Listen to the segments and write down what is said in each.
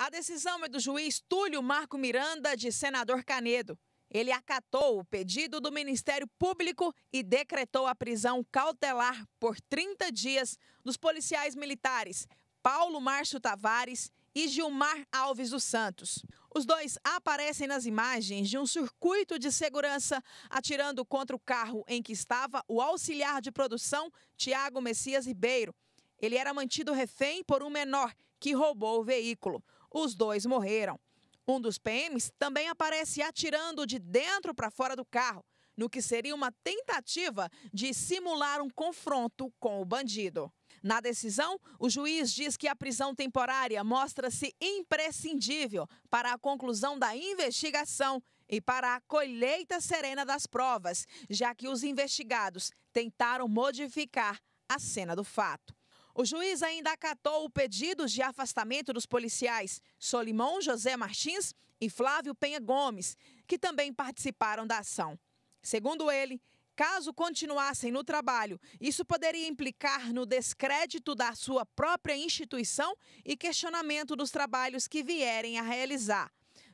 A decisão é do juiz Túlio Marco Miranda, de Senador Canedo. Ele acatou o pedido do Ministério Público e decretou a prisão cautelar por 30 dias dos policiais militares Paulo Márcio Tavares e Gilmar Alves dos Santos. Os dois aparecem nas imagens de um circuito de segurança atirando contra o carro em que estava o auxiliar de produção Tiago Messias Ribeiro. Ele era mantido refém por um menor que roubou o veículo. Os dois morreram. Um dos PMs também aparece atirando de dentro para fora do carro, no que seria uma tentativa de simular um confronto com o bandido. Na decisão, o juiz diz que a prisão temporária mostra-se imprescindível para a conclusão da investigação e para a colheita serena das provas, já que os investigados tentaram modificar a cena do fato. O juiz ainda acatou o pedido de afastamento dos policiais Solimão José Martins e Flávio Penha Gomes, que também participaram da ação. Segundo ele, caso continuassem no trabalho, isso poderia implicar no descrédito da sua própria instituição e questionamento dos trabalhos que vierem a realizar.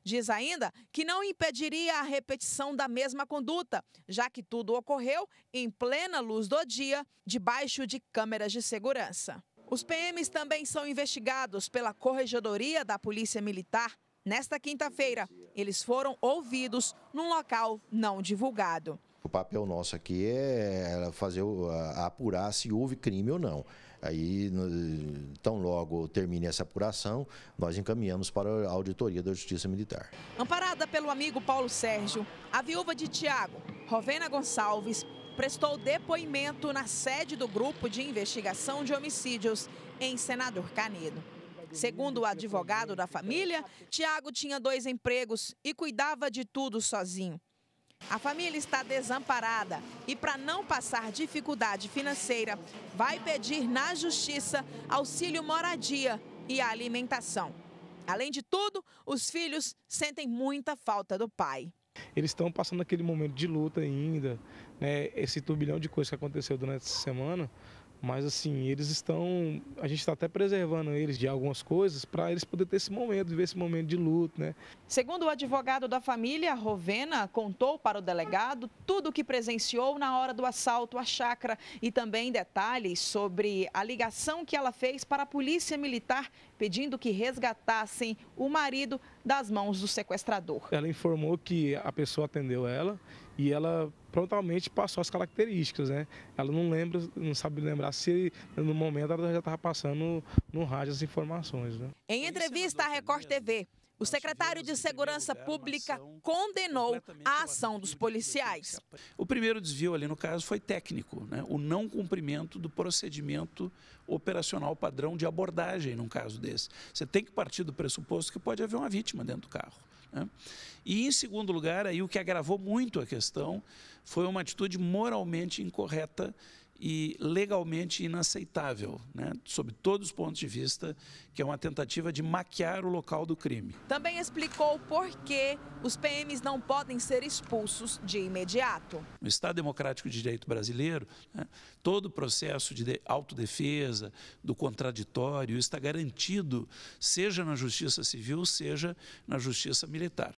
Diz ainda que não impediria a repetição da mesma conduta, já que tudo ocorreu em plena luz do dia, debaixo de câmeras de segurança. Os PMs também são investigados pela Corregedoria da Polícia Militar. Nesta quinta-feira, eles foram ouvidos num local não divulgado. O papel nosso aqui é fazer apurar se houve crime ou não. Aí, tão logo termine essa apuração, nós encaminhamos para a auditoria da Justiça Militar. Amparada pelo amigo Paulo Sérgio, a viúva de Tiago, Rovena Gonçalves, prestou depoimento na sede do Grupo de Investigação de Homicídios em Senador Canedo. Segundo o advogado da família, Tiago tinha dois empregos e cuidava de tudo sozinho. A família está desamparada e, para não passar dificuldade financeira, vai pedir na justiça auxílio moradia e alimentação. Além de tudo, os filhos sentem muita falta do pai. Eles estão passando aquele momento de luta ainda, né? Esse turbilhão de coisas que aconteceu durante essa semana mas assim, eles estão. A gente está até preservando eles de algumas coisas para eles poderem ter esse momento, viver esse momento de luto, né? Segundo o advogado da família, Rovena contou para o delegado tudo o que presenciou na hora do assalto à chácara e também detalhes sobre a ligação que ela fez para a polícia militar pedindo que resgatassem o marido das mãos do sequestrador. Ela informou que a pessoa atendeu ela e ela prontamente passou as características, né? Ela não lembra, não sabe lembrar se no momento ela já estava passando no rádio as informações. Né? Em entrevista à Record TV, o secretário de Segurança Pública condenou a ação dos policiais. O primeiro desvio ali no caso foi técnico, né? o não cumprimento do procedimento operacional padrão de abordagem num caso desse. Você tem que partir do pressuposto que pode haver uma vítima dentro do carro. Né? E em segundo lugar, aí o que agravou muito a questão foi uma atitude moralmente incorreta e legalmente inaceitável, né, sob todos os pontos de vista, que é uma tentativa de maquiar o local do crime. Também explicou por que os PMs não podem ser expulsos de imediato. No Estado Democrático de Direito brasileiro, né, todo o processo de autodefesa, do contraditório, está garantido, seja na Justiça Civil, seja na Justiça Militar.